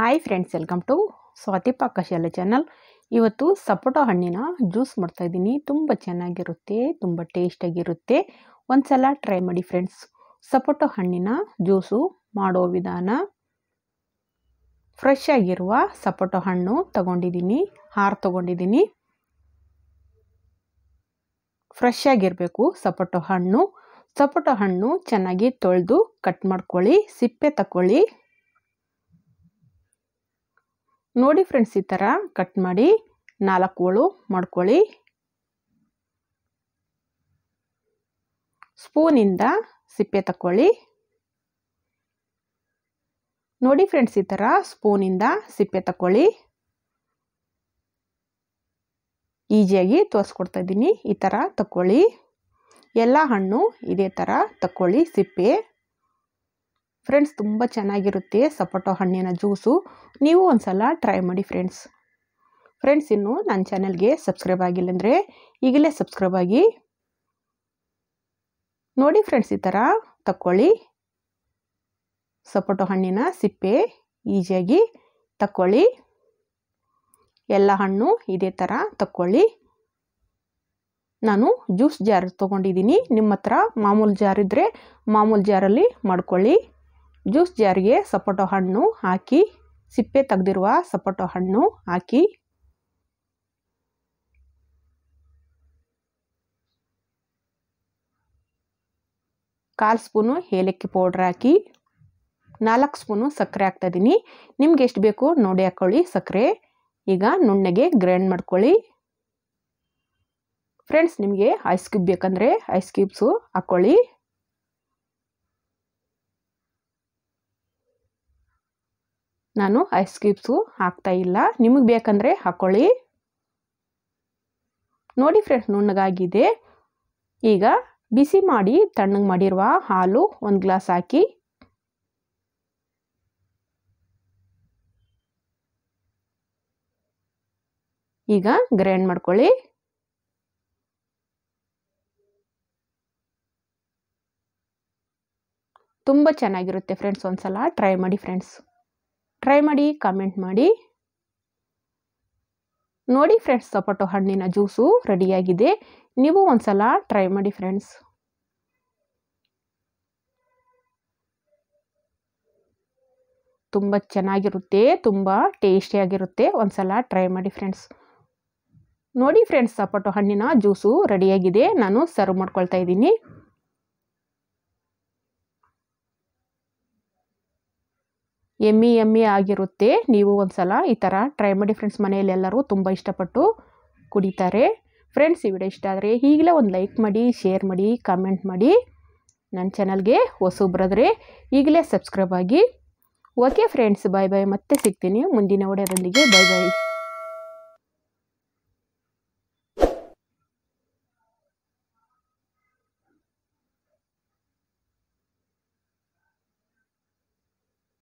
hi friends welcome to Swathi Pakashala channel ಇವತ್ತು sapota ಹಣ್ಣಿನ juice ಮಾಡ್ತಾಯಿದ್ದೀನಿ ತುಂಬ ಚೆನ್ನಾಗಿರುತ್ತೆ ತುಂಬ ಟೇಸ್ಟಾಗಿರುತ್ತೆ ಒಂದು ಸಲ ಟ್ರೈ ಮಾಡಿ ಫ್ರೆಂಡ್ಸ್ ಸಪೋಟೊ ಹಣ್ಣಿನ ಜ್ಯೂಸು ಮಾಡೋ ವಿಧಾನ ಫ್ರೆಶ್ ಆಗಿರುವ ಸಪೋಟೊ ಹಣ್ಣು ತಗೊಂಡಿದ್ದೀನಿ ಹಾರ್ ತಗೊಂಡಿದ್ದೀನಿ ಫ್ರೆಶ್ ಆಗಿರಬೇಕು ಸಪೋಟೊ ಹಣ್ಣು ಸಪೋಟೊ ಹಣ್ಣು ಚೆನ್ನಾಗಿ ತೊಳೆದು ಕಟ್ ಮಾಡ್ಕೊಳ್ಳಿ ಸಿಪ್ಪೆ ತಗೊಳ್ಳಿ ನೋಡಿ ಫ್ರೆಂಡ್ಸ್ ಈ ಥರ ಕಟ್ ಮಾಡಿ ನಾಲ್ಕು ಹೋಳು ಮಾಡ್ಕೊಳ್ಳಿ ಸ್ಪೂನಿಂದ ಸಿಪ್ಪೆ ತಕ್ಕೊಳ್ಳಿ ನೋಡಿ ಫ್ರೆಂಡ್ಸ್ ಈ ಥರ ಸ್ಪೂನಿಂದ ಸಿಪ್ಪೆ ತಕ್ಕೊಳ್ಳಿ ಈಜಿಯಾಗಿ ತೋರಿಸ್ಕೊಡ್ತಾ ಇದ್ದೀನಿ ಈ ಥರ ತಕ್ಕೊಳ್ಳಿ ಎಲ್ಲ ಹಣ್ಣು ಇದೇ ಥರ ತಕ್ಕೊಳ್ಳಿ ಸಿಪ್ಪೆ ಫ್ರೆಂಡ್ಸ್ ತುಂಬ ಚೆನ್ನಾಗಿರುತ್ತೆ ಸಪೋಟೊ ಹಣ್ಣಿನ ಜ್ಯೂಸು ನೀವು ಒಂದ್ಸಲ ಟ್ರೈ ಮಾಡಿ ಫ್ರೆಂಡ್ಸ್ ಫ್ರೆಂಡ್ಸ್ ಇನ್ನು ನನ್ನ ಚಾನೆಲ್ಗೆ ಸಬ್ಸ್ಕ್ರೈಬ್ ಆಗಿಲ್ಲ ಅಂದರೆ ಈಗಲೇ ಸಬ್ಸ್ಕ್ರೈಬ್ ಆಗಿ ನೋಡಿ ಫ್ರೆಂಡ್ಸ್ ಈ ಥರ ತಕ್ಕೊಳ್ಳಿ ಸಪೋಟೊ ಹಣ್ಣಿನ ಸಿಪ್ಪೆ ಈಜಿಯಾಗಿ ತಕ್ಕೊಳ್ಳಿ ಎಲ್ಲ ಹಣ್ಣು ಇದೇ ಥರ ತಕ್ಕೊಳ್ಳಿ ನಾನು ಜ್ಯೂಸ್ ಜಾರ್ ತೊಗೊಂಡಿದ್ದೀನಿ ನಿಮ್ಮ ಹತ್ರ ಮಾಮೂಲು ಜಾರ್ ಇದ್ದರೆ ಮಾಮೂಲು ಜಾರಲ್ಲಿ ಮಾಡ್ಕೊಳ್ಳಿ ಜ್ಯೂಸ್ ಜಾರಿಗೆ ಸಪೋಟೊ ಹಣ್ಣು ಹಾಕಿ ಸಿಪ್ಪೆ ತೆಗೆದಿರುವ ಸಪೋಟೊ ಹಣ್ಣು ಹಾಕಿ ಕಾಲು ಸ್ಪೂನು ಏಲಕ್ಕಿ ಪೌಡ್ರ್ ಹಾಕಿ ನಾಲ್ಕು ಸ್ಪೂನು ಸಕ್ಕರೆ ಹಾಕ್ತಾಯಿದ್ದೀನಿ ನಿಮ್ಗೆ ಎಷ್ಟು ಬೇಕು ನೋಡಿ ಹಾಕ್ಕೊಳ್ಳಿ ಸಕ್ಕರೆ ಈಗ ನುಣ್ಣಗೆ ಗ್ರೈಂಡ್ ಮಾಡ್ಕೊಳ್ಳಿ ಫ್ರೆಂಡ್ಸ್ ನಿಮಗೆ ಐಸ್ ಕ್ಯೂಬ್ ಬೇಕಂದರೆ ಐಸ್ ಕ್ಯೂಬ್ಸು ಹಾಕ್ಕೊಳ್ಳಿ ನಾನು ಐಸ್ ಕ್ಯೂಬ್ಸು ಹಾಕ್ತಾ ಇಲ್ಲ ನಿಮಗೆ ಬೇಕಂದರೆ ಹಾಕ್ಕೊಳ್ಳಿ ನೋಡಿ ಫ್ರೆಂಡ್ಸ್ ನುಣ್ಣಗಾಗಿದೆ ಈಗ ಬಿಸಿ ಮಾಡಿ ತಣ್ಣಗೆ ಮಾಡಿರುವ ಹಾಲು ಒಂದು ಗ್ಲಾಸ್ ಹಾಕಿ ಈಗ ಗ್ರೈಂಡ್ ಮಾಡ್ಕೊಳ್ಳಿ ತುಂಬ ಚೆನ್ನಾಗಿರುತ್ತೆ ಫ್ರೆಂಡ್ಸ್ ಒಂದು ಸಲ ಟ್ರೈ ಮಾಡಿ ಫ್ರೆಂಡ್ಸ್ ಟ್ರೈ ಮಾಡಿ ಕಾಮೆಂಟ್ ಮಾಡಿ ನೋಡಿ ಫ್ರೆಂಡ್ಸ್ ಸಪೋಟೊ ಹಣ್ಣಿನ ಜ್ಯೂಸು ರೆಡಿಯಾಗಿದೆ ನೀವು ಒಂದ್ಸಲ ಟ್ರೈ ಮಾಡಿ ಫ್ರೆಂಡ್ಸ್ ತುಂಬ ಚೆನ್ನಾಗಿರುತ್ತೆ ತುಂಬ ಟೇಸ್ಟಿಯಾಗಿರುತ್ತೆ ಒಂದ್ಸಲ ಟ್ರೈ ಮಾಡಿ ಫ್ರೆಂಡ್ಸ್ ನೋಡಿ ಫ್ರೆಂಡ್ಸ್ ಸಪೋಟೊ ಹಣ್ಣಿನ ಜ್ಯೂಸು ರೆಡಿಯಾಗಿದೆ ನಾನು ಸರ್ವ್ ಮಾಡ್ಕೊಳ್ತಾ ಇದ್ದೀನಿ ಎಮ್ಮಿ ಎಮ್ಮಿ ಆಗಿರುತ್ತೆ ನೀವು ಒಂದು ಸಲ ಈ ಥರ ಟ್ರೈ ಮಾಡಿ ಫ್ರೆಂಡ್ಸ್ ಮನೆಯಲ್ಲಿ ಎಲ್ಲರೂ ತುಂಬ ಇಷ್ಟಪಟ್ಟು ಕುಡಿತಾರೆ ಫ್ರೆಂಡ್ಸ್ ಈ ವಿಡಿಯೋ ಇಷ್ಟ ಆದರೆ ಈಗಲೇ ಒಂದು ಲೈಕ್ ಮಾಡಿ ಶೇರ್ ಮಾಡಿ ಕಮೆಂಟ್ ಮಾಡಿ ನನ್ನ ಚಾನಲ್ಗೆ ಹೊಸುಬ್ರದ್ರೆ ಈಗಲೇ ಸಬ್ಸ್ಕ್ರೈಬ್ ಆಗಿ ಓಕೆ ಫ್ರೆಂಡ್ಸ್ ಬಾಯ್ ಬಾಯ್ ಮತ್ತೆ ಸಿಗ್ತೀನಿ ಮುಂದಿನ ಒಡೆಯದೊಂದಿಗೆ ಬಾಯ್ ಬಾಯ್